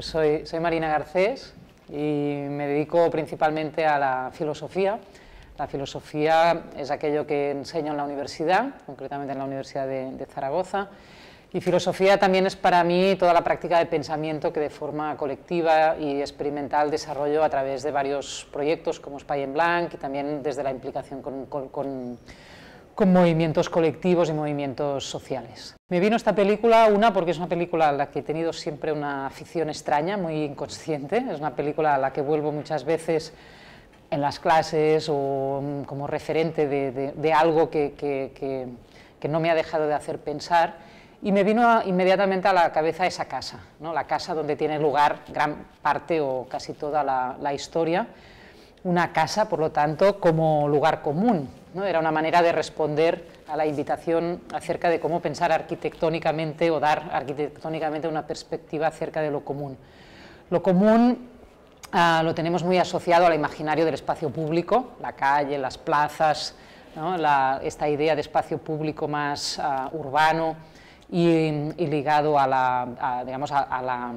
Pues soy, Marina Garcés y me dedico principalmente a la filosofía. La filosofía es aquello que enseño en la universidad, concretamente en la Universidad de, Zaragoza. Y filosofía también es para mí toda la práctica de pensamiento que de forma colectiva y experimental desarrollo a través de varios proyectos como Spy en Blanc y también desde la implicación con con movimientos colectivos y movimientos sociales. Me vino esta película, una, porque es una película a la que he tenido siempre una afición extraña, muy inconsciente, es una película a la que vuelvo muchas veces en las clases o mm, como referente de, algo que, no me ha dejado de hacer pensar, y me vino inmediatamente a la cabeza esa casa, ¿no? la casa donde tiene lugar gran parte o casi toda la historia, una casa, por lo tanto, como lugar común, era una manera de responder a la invitación acerca de cómo pensar arquitectónicamente o dar arquitectónicamente una perspectiva acerca de lo común. Lo común ah, lo tenemos muy asociado al imaginario del espacio público, la calle, las plazas, esta idea de espacio público más ah, urbano y, ligado a la,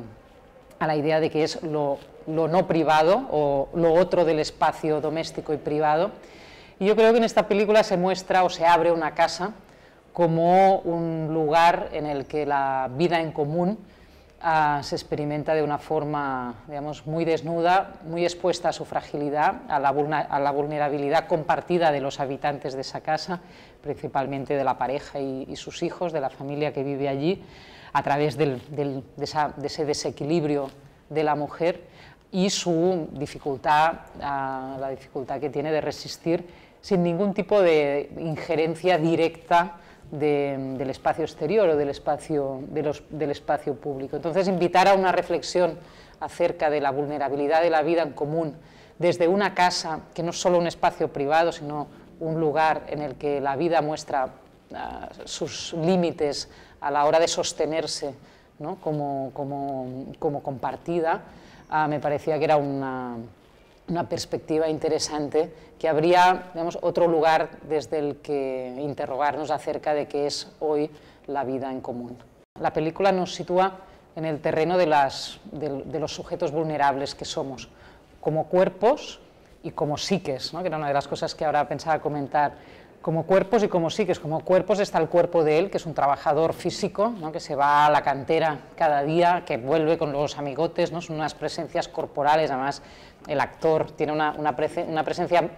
idea de que es lo, no privado o lo otro del espacio doméstico y privado y yo creo que en esta película se muestra o se abre una casa como un lugar en el que la vida en común ah, se experimenta de una forma, digamos, muy desnuda, muy expuesta a su fragilidad, a la, vulnerabilidad compartida de los habitantes de esa casa, principalmente de la pareja y, sus hijos, de la familia que vive allí, a través de ese desequilibrio de la mujer y su dificultad, eh, la dificultad que tiene de resistir sin ningún tipo de injerencia directa del espacio exterior o del espacio, del espacio público. Entonces, invitar a una reflexión acerca de la vulnerabilidad de la vida en común desde una casa, que no es solo un espacio privado, sino un lugar en el que la vida muestra eh, sus límites a la hora de sostenerse como compartida, Ah, me parecía que era una, perspectiva interesante, que habría otro lugar desde el que interrogarnos acerca de qué es hoy la vida en común. La película nos sitúa en el terreno de, los sujetos vulnerables que somos, como cuerpos y como psiques, que era una de las cosas que ahora pensaba comentar como cuerpos y como psiques. Como cuerpos está el cuerpo de él, que es un trabajador físico, ¿no? que se va a la cantera cada día, que vuelve con los amigotes, ¿no? son unas presencias corporales, además el actor tiene una, una, presencia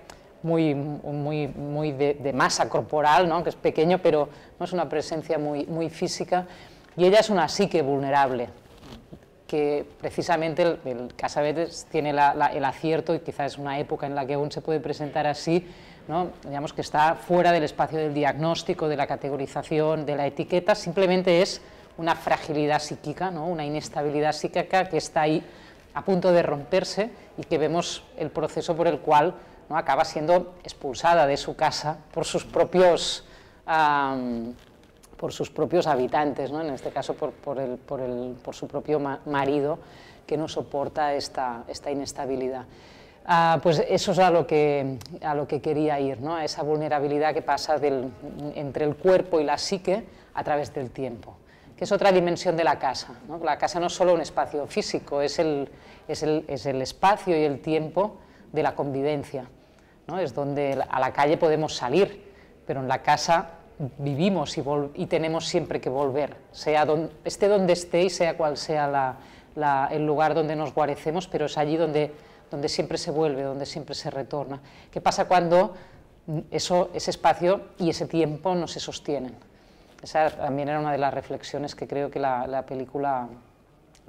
muy, muy, muy de, masa corporal, ¿no? que es pequeño, pero ¿no? es una presencia muy, muy física, y ella es una psique vulnerable que precisamente el, Casabetes tiene el acierto, y quizás es una época en la que aún se puede presentar así, digamos que está fuera del espacio del diagnóstico, de la categorización, de la etiqueta, simplemente es una fragilidad psíquica, una inestabilidad psíquica que está ahí a punto de romperse y que vemos el proceso por el cual acaba siendo expulsada de su casa por sus propios, por sus propios habitantes, en este caso por, su propio marido que no soporta esta inestabilidad. Ah, pues eso es a lo, que, a lo que quería ir, ¿no? a esa vulnerabilidad que pasa entre el cuerpo y la psique a través del tiempo, que es otra dimensión de la casa. La casa no es solo un espacio físico, es el, es el, espacio y el tiempo de la convivencia. ¿no? Es donde a la calle podemos salir, pero en la casa vivimos y, tenemos siempre que volver, sea esté donde esté y sea cual sea el lugar donde nos guarecemos, pero es allí donde donde siempre se vuelve, donde siempre se retorna. ¿Qué pasa cuando eso, ese espacio y ese tiempo no se sostienen? Esa también era una de las reflexiones que creo que la, película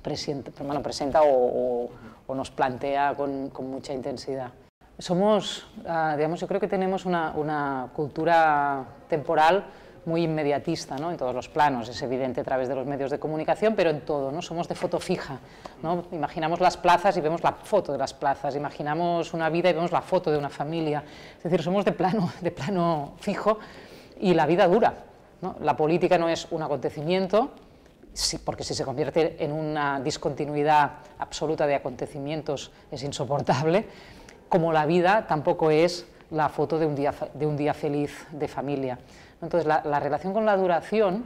presenta, presenta o, nos plantea con, mucha intensidad. Somos, ah, digamos, yo creo que tenemos una cultura temporal muy inmediatista ¿no? en todos los planos, es evidente a través de los medios de comunicación, pero en todo, ¿no? somos de foto fija. ¿no? Imaginamos las plazas y vemos la foto de las plazas, imaginamos una vida y vemos la foto de una familia, es decir, somos de plano, de plano fijo y la vida dura. La política no es un acontecimiento, porque si se convierte en una discontinuidad absoluta de acontecimientos es insoportable, como la vida tampoco es la foto de un día feliz de familia. Entonces, la, relación con la duración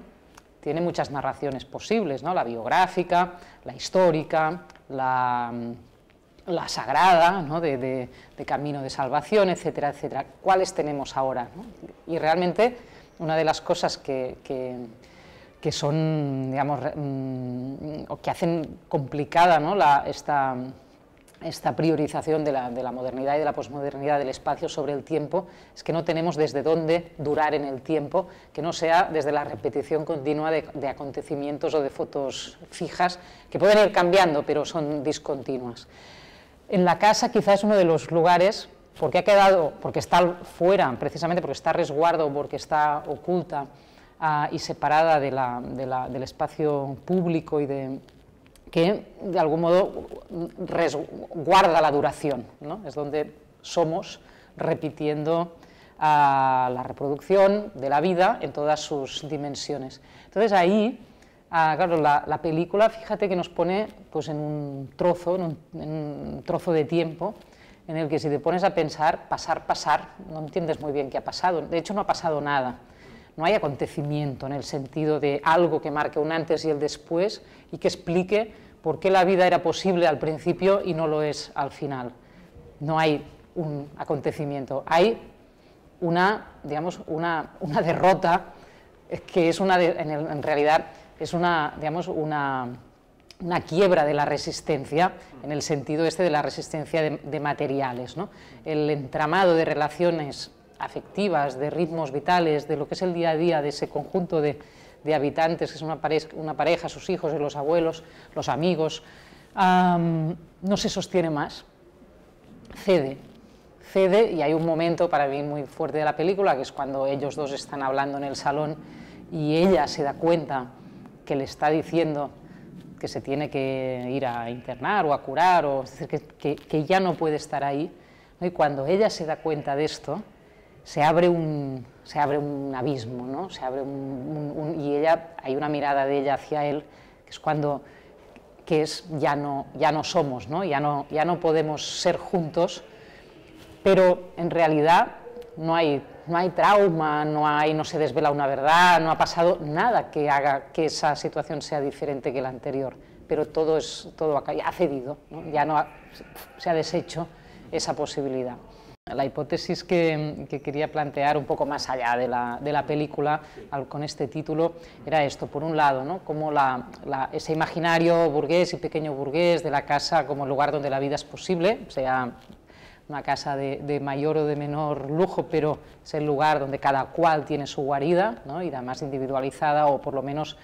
tiene muchas narraciones posibles, ¿no? la biográfica, la histórica, la, mm, sagrada, ¿no? de, camino de salvación, etcétera, etcétera. ¿Cuáles tenemos ahora? Y realmente una de las cosas que, son, digamos, mm, o que hacen complicada la, esta esta priorización de la, modernidad y de la posmodernidad del espacio sobre el tiempo es que no tenemos desde dónde durar en el tiempo, que no sea desde la repetición continua de, acontecimientos o de fotos fijas, que pueden ir cambiando, pero son discontinuas. En la casa quizás es uno de los lugares, porque ha quedado, porque está fuera, precisamente porque está resguardo, porque está oculta ah, y separada del espacio público y de, que de algún modo guarda la duración, ¿no? es donde somos repitiendo ah, la reproducción de la vida en todas sus dimensiones. Entonces ahí, ah, claro, la, película, fíjate que nos pone pues, en un trozo, en un, trozo de tiempo, en el que si te pones a pensar, pasar, pasar, no entiendes muy bien qué ha pasado. De hecho, no ha pasado nada no hay acontecimiento en el sentido de algo que marque un antes y el después y que explique por qué la vida era posible al principio y no lo es al final. No hay un acontecimiento, hay una, digamos, una, derrota que es una, en, realidad, es una, digamos, una, quiebra de la resistencia, en el sentido este de la resistencia de, materiales. El entramado de relaciones afectivas, de ritmos vitales, de lo que es el día a día de ese conjunto de, habitantes, que es una pareja, sus hijos y los abuelos, los amigos, no se sostiene más, cede. Cede y hay un momento para mí muy fuerte de la película, que es cuando ellos dos están hablando en el salón y ella se da cuenta que le está diciendo que se tiene que ir a internar o a curar, o que, ya no puede estar ahí. Y cuando ella se da cuenta de esto, se abre un, abismo, ¿no? se abre un, y ella, hay una mirada de ella hacia él, que es cuando ya no, ya no somos, Ya, no, podemos ser juntos, pero en realidad no hay, trauma, no, hay, no se desvela una verdad, no ha pasado nada que haga que esa situación sea diferente que la anterior, pero todo, es, todo ha, cedido, ya no se ha deshecho esa posibilidad la hipótesis que, quería plantear un poco más allá de la, de la película con este título era esto, por un lado, ¿no? como ese imaginario burgués y pequeño burgués de la casa como el lugar donde la vida es posible, sea una casa de, mayor o de menor lujo, pero es el lugar donde cada cual tiene su guarida, ¿no? y la más individualizada o por lo menos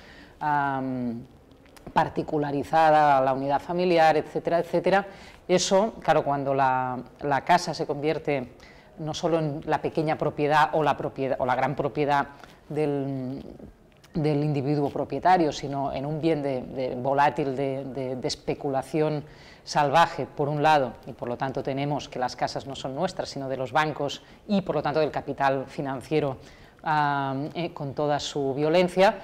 particularizada, la unidad familiar, etcétera, etcétera, eso, claro, cuando la, casa se convierte no solo en la pequeña propiedad o la, propiedad, o la gran propiedad del, individuo propietario, sino en un bien de, volátil de, especulación salvaje, por un lado, y por lo tanto tenemos que las casas no son nuestras, sino de los bancos y por lo tanto del capital financiero ah, eh, con toda su violencia.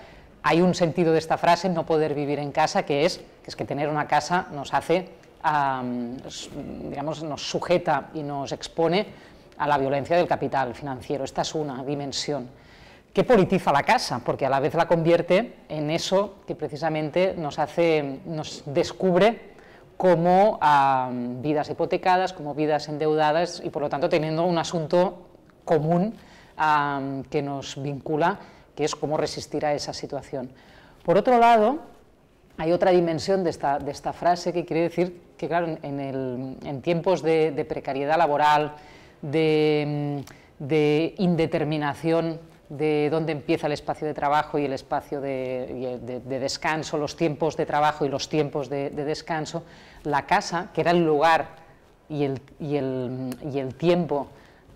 Hay un sentido de esta frase, no poder vivir en casa, que es que, es que tener una casa nos hace nos sujeta y nos expone a la violencia del capital financiero. Esta es una dimensión que politiza la casa, porque a la vez la convierte en eso que precisamente nos hace, nos descubre como vidas hipotecadas, como vidas endeudadas y por lo tanto teniendo un asunto común que nos vincula, que es cómo resistir a esa situación. Por otro lado, hay otra dimensión de esta, de esta frase que quiere decir que, claro, en, tiempos de, precariedad laboral, de, indeterminación de dónde empieza el espacio de trabajo y el espacio de, descanso, los tiempos de trabajo y los tiempos de, descanso, la casa, que era el lugar y el, y el, tiempo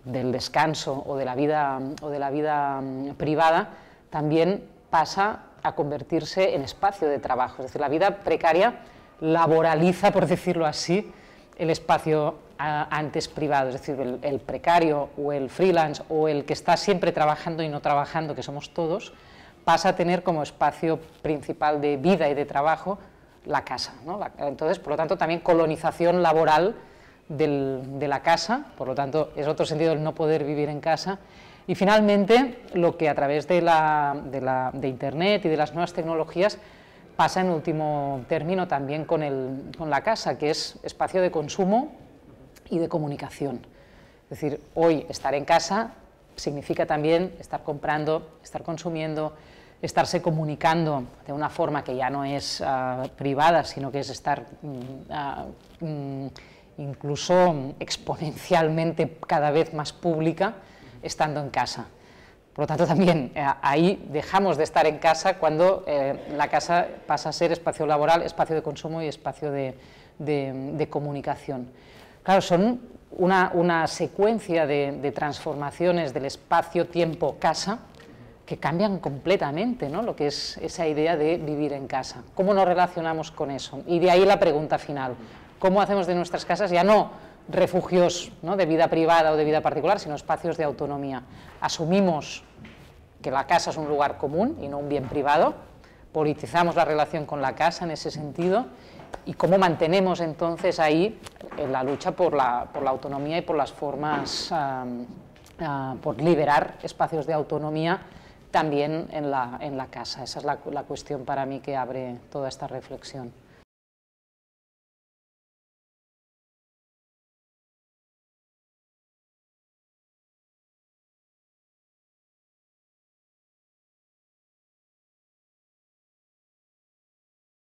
del descanso o de la vida, o de la vida mm, privada, también pasa a convertirse en espacio de trabajo. Es decir, la vida precaria laboraliza, por decirlo así, el espacio antes privado, es decir, el, precario o el freelance o el que está siempre trabajando y no trabajando, que somos todos, pasa a tener como espacio principal de vida y de trabajo la casa. entonces, por lo tanto, también colonización laboral de la casa, por lo tanto, es otro sentido el no poder vivir en casa y finalmente, lo que a través de, Internet y de las nuevas tecnologías pasa en último término también con, la casa, que es espacio de consumo y de comunicación. Es decir, hoy estar en casa significa también estar comprando, estar consumiendo, estarse comunicando de una forma que ya no es ah, privada, sino que es estar mm, ah, mm, incluso exponencialmente cada vez más pública estando en casa. Por lo tanto, también eh, ahí dejamos de estar en casa cuando eh, la casa pasa a ser espacio laboral, espacio de consumo y espacio de, comunicación. Claro, son una, secuencia de, de, transformaciones del espacio-tiempo-casa que cambian completamente ¿no? lo que es esa idea de vivir en casa. ¿Cómo nos relacionamos con eso? Y de ahí la pregunta final. ¿Cómo hacemos de nuestras casas ya no refugios ¿no? de vida privada o de vida particular, sino espacios de autonomía. Asumimos que la casa es un lugar común y no un bien privado, politizamos la relación con la casa en ese sentido y cómo mantenemos entonces ahí la lucha por la, autonomía y por las formas, ah, por liberar espacios de autonomía también en la, casa. Esa es la cuestión para mí que abre toda esta reflexión.